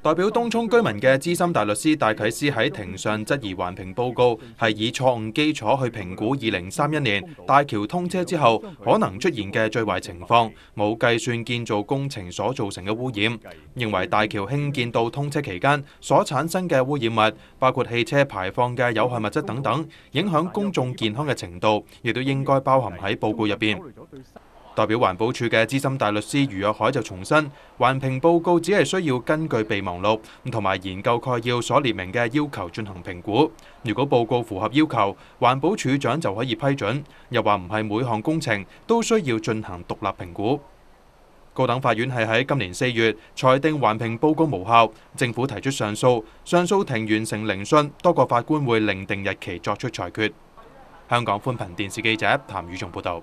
代表东涌居民嘅资深大律师戴启思喺庭上质疑环评报告系以错误基础去评估二零三一年大桥通车之后可能出现嘅最坏情况，冇计算建造工程所造成嘅污染，认为大桥兴建到通车期间所产生嘅污染物，包括汽车排放嘅有害物质等等，影响公众健康嘅程度，亦都应该包含喺报告入边。代表環保署嘅資深大律師余若海就重申，環評報告只係需要根據備忘錄同埋研究概要所列明嘅要求進行評估。如果報告符合要求，環保署長就可以批准。又話唔係每項工程都需要進行獨立評估。高等法院係喺今年四月裁定環評報告無效，政府提出上訴，上訴庭完成聆訊，多個法官會另定日期作出裁決。香港寬頻電視記者譚宇仲報道。